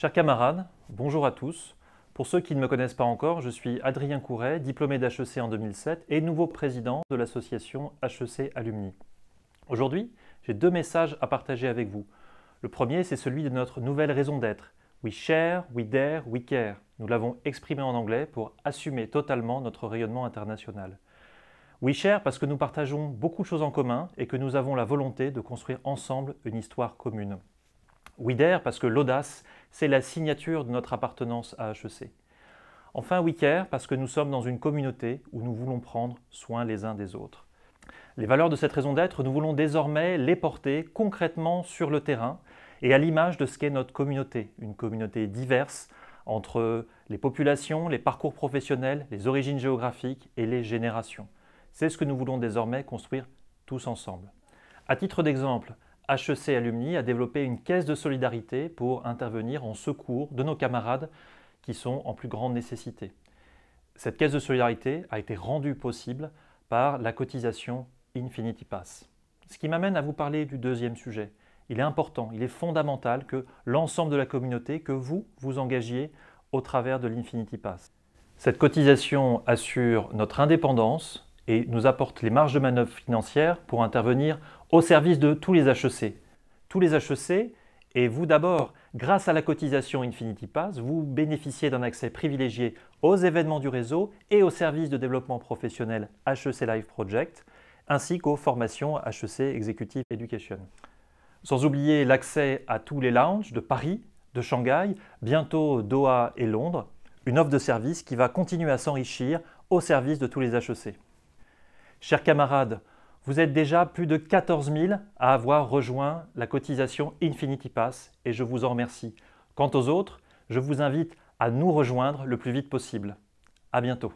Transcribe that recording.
Chers camarades, bonjour à tous. Pour ceux qui ne me connaissent pas encore, je suis Adrien Couret, diplômé d'HEC en 2007 et nouveau président de l'association HEC Alumni. Aujourd'hui, j'ai deux messages à partager avec vous. Le premier, c'est celui de notre nouvelle raison d'être. We share, we dare, we care. Nous l'avons exprimé en anglais pour assumer totalement notre rayonnement international. We share parce que nous partageons beaucoup de choses en commun et que nous avons la volonté de construire ensemble une histoire commune. We dare parce que l'audace c'est la signature de notre appartenance à HEC. Enfin, WeCare, parce que nous sommes dans une communauté où nous voulons prendre soin les uns des autres. Les valeurs de cette raison d'être, nous voulons désormais les porter concrètement sur le terrain et à l'image de ce qu'est notre communauté, une communauté diverse entre les populations, les parcours professionnels, les origines géographiques et les générations. C'est ce que nous voulons désormais construire tous ensemble. À titre d'exemple, HEC Alumni a développé une caisse de solidarité pour intervenir en secours de nos camarades qui sont en plus grande nécessité. Cette caisse de solidarité a été rendue possible par la cotisation Infinity Pass. Ce qui m'amène à vous parler du deuxième sujet. Il est important, il est fondamental que l'ensemble de la communauté, que vous, vous engagiez au travers de l'Infinity Pass. Cette cotisation assure notre indépendance, et nous apporte les marges de manœuvre financières pour intervenir au service de tous les HEC. Tous les HEC, et vous d'abord, grâce à la cotisation Infinity Pass, vous bénéficiez d'un accès privilégié aux événements du réseau et aux services de développement professionnel HEC Live Project, ainsi qu'aux formations HEC Executive Education. Sans oublier l'accès à tous les lounges de Paris, de Shanghai, bientôt Doha et Londres, une offre de service qui va continuer à s'enrichir au service de tous les HEC. Chers camarades, vous êtes déjà plus de 14 000 à avoir rejoint la cotisation Infinity Pass et je vous en remercie. Quant aux autres, je vous invite à nous rejoindre le plus vite possible. À bientôt.